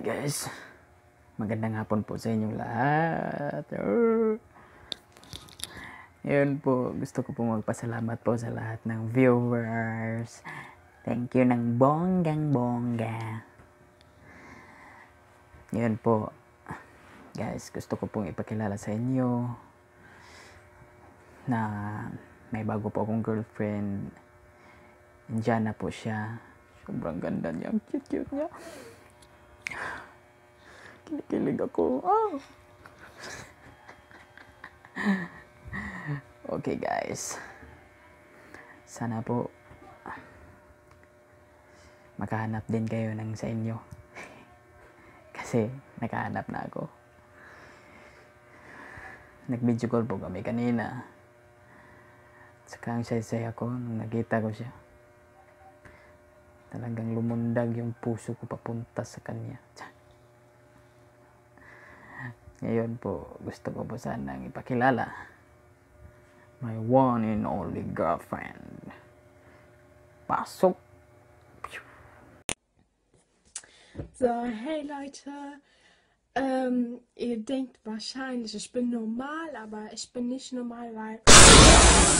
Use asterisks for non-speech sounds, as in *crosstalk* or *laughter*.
guys. Magandang hapon po sa inyong lahat. Yun po, gusto ko po magpasalamat po sa lahat ng viewers. Thank you ng bonggang bongga. Yun po. Guys, gusto ko pong ipakilala sa inyo na may bago po akong girlfriend. na po siya. Sobrang ganda niya. Ang cute-cute niya. Kinikilig ako. Oh. *laughs* okay guys. Sana po makahanap din kayo ng sa inyo. *laughs* Kasi nakahanap na ako. Nag-video call po kami kanina. Saka ang say saya ko nung nakita ko siya. Talagang lumundag yung puso ko papunta sa kanya. Tiyan. Ngayon po, gusto ko po sanang ipakilala my one and only girlfriend. Pasok! So, hey Leute! Ähm, ihr denkt wahrscheinlich, ich bin normal, aber ich bin nicht normal, weil...